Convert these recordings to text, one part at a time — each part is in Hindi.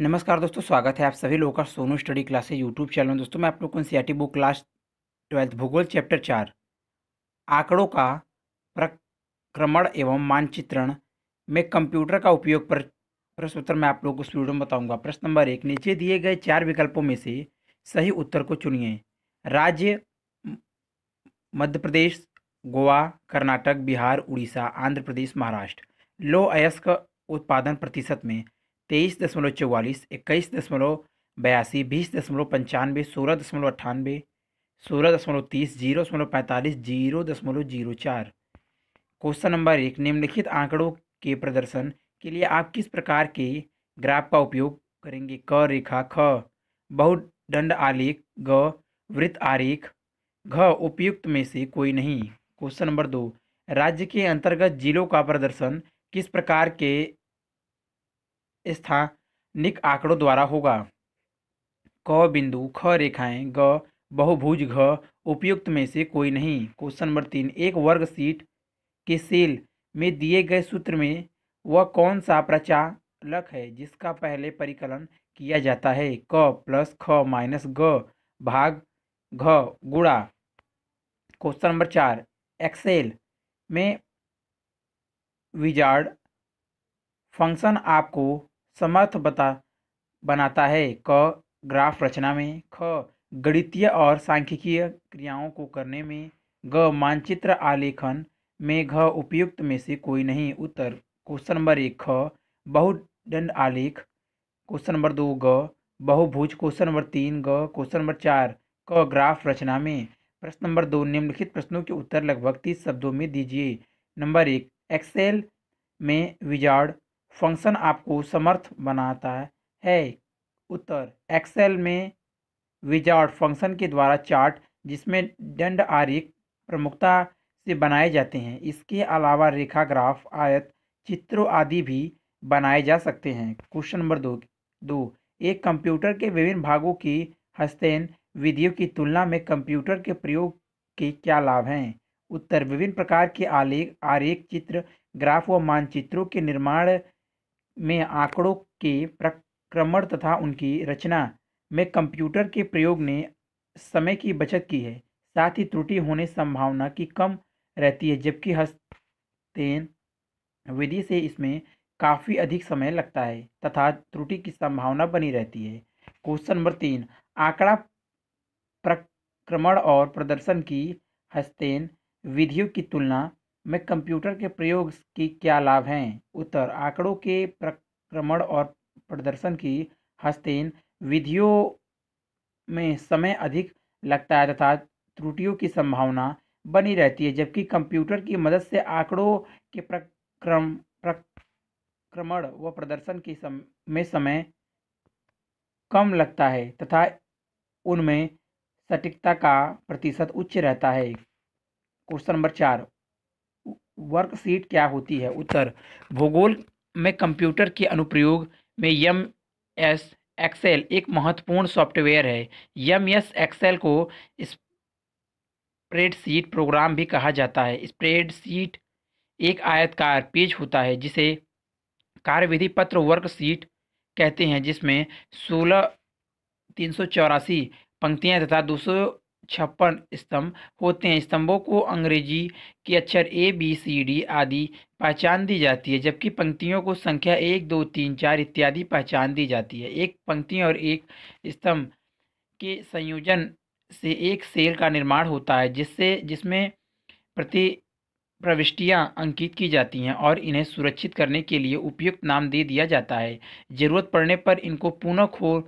नमस्कार दोस्तों स्वागत है आप सभी लोगों का Sonu study classes YouTube channel में दोस्तों मैं आप लोग को एन e बुक क्लास ट्वेल्थ भूगोल चैप्टर चार आंकड़ों का प्रक्रमण एवं मानचित्रण में कंप्यूटर का उपयोग पर प्रश्न उत्तर मैं आप लोगों को इस वीडियो में बताऊंगा प्रश्न नंबर एक नीचे दिए गए चार विकल्पों में से सही उत्तर को चुनिए राज्य मध्य प्रदेश गोवा कर्नाटक बिहार उड़ीसा आंध्र प्रदेश महाराष्ट्र लो अयस्क उत्पादन प्रतिशत में तेईस दशमलव चौवालीस इक्कीस दशमलव बयासी बीस दशमलव पंचानवे सोलह दशमलव अट्ठानवे सोलह दशमलव तीस जीरो दशमलव पैंतालीस जीरो दशमलव जीरो चार क्वेश्चन नंबर एक निम्नलिखित आंकड़ों के प्रदर्शन के लिए आप किस प्रकार के ग्राफ का उपयोग करेंगे क रेखा ख बहुदंड आलेख ग वृत्त आरेख घ उपयुक्त में से कोई नहीं क्वेश्चन नंबर दो राज्य के अंतर्गत जिलों का प्रदर्शन किस प्रकार के स्थानिक आंकड़ों द्वारा होगा क बिंदु ख रेखाएं ग बहुभुज घ उपयुक्त में से कोई नहीं क्वेश्चन नंबर तीन एक वर्ग सीट के सेल में दिए गए सूत्र में वह कौन सा प्रचालक है जिसका पहले परिकलन किया जाता है क प्लस ख माइनस ग भाग घ गुड़ा क्वेश्चन नंबर चार एक्सेल में विजार्ड फंक्शन आपको समर्थ बता बनाता है क ग्राफ रचना में ख गणितीय और सांख्यिकीय क्रियाओं को करने में ग मानचित्र आलेखन में घ उपयुक्त में से कोई नहीं उत्तर क्वेश्चन नंबर एक ख बहुदंड आलेख क्वेश्चन नंबर दो ग बहुभुज क्वेश्चन नंबर तीन ग क्वेश्चन नंबर चार क ग्राफ रचना में प्रश्न नंबर दो निम्नलिखित प्रश्नों के उत्तर लगभग तीस शब्दों में दीजिए नंबर एक एक्सेल में विजाड़ फंक्शन आपको समर्थ बनाता है उत्तर एक्सेल में विजार्ड फंक्शन के द्वारा चार्ट जिसमें दंड आरेख प्रमुखता से बनाए जाते हैं इसके अलावा रेखा ग्राफ आयत चित्रों आदि भी बनाए जा सकते हैं क्वेश्चन नंबर दो दो एक कंप्यूटर के विभिन्न भागों की हस्तैन विधियों की तुलना में कंप्यूटर के प्रयोग के क्या लाभ हैं उत्तर विभिन्न प्रकार के आलेख आरेख चित्र ग्राफ व मानचित्रों के निर्माण में आंकड़ों के प्रक्रमण तथा उनकी रचना में कंप्यूटर के प्रयोग ने समय की बचत की है साथ ही त्रुटि होने संभावना की कम रहती है जबकि हस्तेन विधि से इसमें काफ़ी अधिक समय लगता है तथा त्रुटि की संभावना बनी रहती है क्वेश्चन नंबर तीन आंकड़ा प्रक्रमण और प्रदर्शन की हस्तेन विधियों की तुलना में कंप्यूटर के प्रयोग की क्या लाभ हैं उत्तर आंकड़ों के प्रक्रमण और प्रदर्शन की हस्तीन विधियों में समय अधिक लगता है तथा त्रुटियों की संभावना बनी रहती है जबकि कंप्यूटर की मदद से आंकड़ों के प्रक्रम प्रक्रमण व प्रदर्शन की सम, में समय कम लगता है तथा उनमें सटीकता का प्रतिशत उच्च रहता है क्वेश्चन नंबर चार वर्कशीट क्या होती है उत्तर भूगोल में कंप्यूटर के अनुप्रयोग में यम एस एक्सेल एक महत्वपूर्ण सॉफ्टवेयर है यम एस एक्सेल को स्प्रेडशीट प्रोग्राम भी कहा जाता है स्प्रेडशीट एक आयतकार पेज होता है जिसे कार्यविधि पत्र वर्कशीट कहते हैं जिसमें सोलह तीन सौ चौरासी पंक्तियाँ तथा दो सौ छप्पन स्तंभ होते हैं स्तंभों को अंग्रेजी के अक्षर ए बी सी डी आदि पहचान दी जाती है जबकि पंक्तियों को संख्या एक दो तीन चार इत्यादि पहचान दी जाती है एक पंक्ति और एक स्तंभ के संयोजन से एक सेल का निर्माण होता है जिससे जिसमें प्रति प्रविष्टियाँ अंकित की जाती हैं और इन्हें सुरक्षित करने के लिए उपयुक्त नाम दे दिया जाता है ज़रूरत पड़ने पर इनको पुनः खोल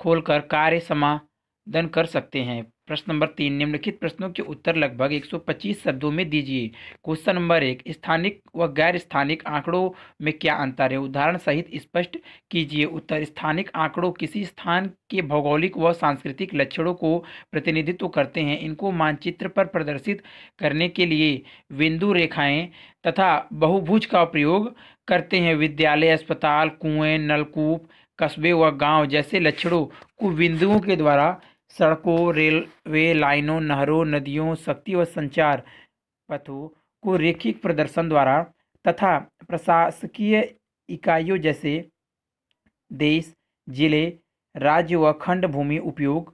खोलकर कार्य समाधान कर सकते हैं प्रश्न नंबर तीन निम्नलिखित प्रश्नों के उत्तर लगभग 125 शब्दों में दीजिए क्वेश्चन नंबर एक स्थानिक व गैर स्थानिक आंकड़ों में क्या अंतर है उदाहरण सहित स्पष्ट कीजिए उत्तर स्थानिक आंकड़ों किसी स्थान के भौगोलिक व सांस्कृतिक लक्षणों को प्रतिनिधित्व करते हैं इनको मानचित्र पर प्रदर्शित करने के लिए बिंदु रेखाएँ तथा बहुभुज का प्रयोग करते हैं विद्यालय अस्पताल कुएं नलकूप कस्बे व गाँव जैसे लक्षणों को बिंदुओं के द्वारा सड़कों रेलवे लाइनों नहरों नदियों शक्ति व संचार पथों को रेखिक प्रदर्शन द्वारा तथा प्रशासकीय इकाइयों जैसे देश जिले राज्य व खंड भूमि उपयोग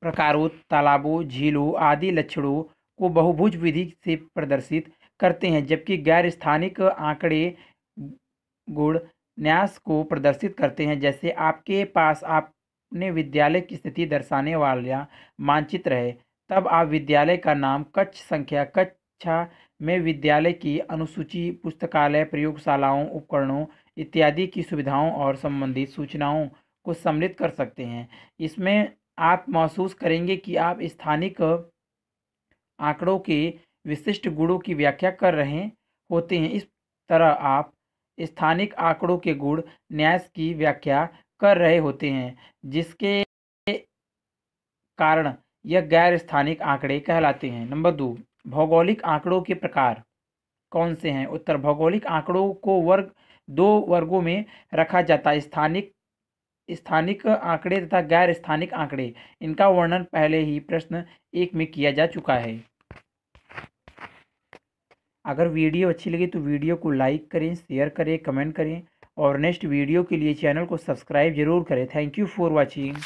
प्रकारों तालाबों झीलों आदि लक्षणों को बहुभुज विधि से प्रदर्शित करते हैं जबकि गैर स्थानिक आंकड़े गुण न्यास को प्रदर्शित करते हैं जैसे आपके पास आप अपने विद्यालय की स्थिति दर्शाने वाला मानचित्र है तब आप विद्यालय का नाम कक्ष संख्या कक्षा में विद्यालय की अनुसूची पुस्तकालय प्रयोगशालाओं उपकरणों इत्यादि की सुविधाओं और संबंधित सूचनाओं को सम्मिलित कर सकते हैं इसमें आप महसूस करेंगे कि आप स्थानिक आंकड़ों के विशिष्ट गुणों की व्याख्या कर रहे होते हैं इस तरह आप स्थानिक आंकड़ों के गुण न्यास की व्याख्या कर रहे होते हैं जिसके कारण यह गैर स्थानिक आंकड़े कहलाते हैं नंबर दो भौगोलिक आंकड़ों के प्रकार कौन से हैं उत्तर भौगोलिक आंकड़ों को वर्ग दो वर्गों में रखा जाता है स्थानिक स्थानिक आंकड़े तथा गैर स्थानिक आंकड़े इनका वर्णन पहले ही प्रश्न एक में किया जा चुका है अगर वीडियो अच्छी लगी तो वीडियो को लाइक करें शेयर करें कमेंट करें और नेक्स्ट वीडियो के लिए चैनल को सब्सक्राइब जरूर करें थैंक यू फॉर वॉचिंग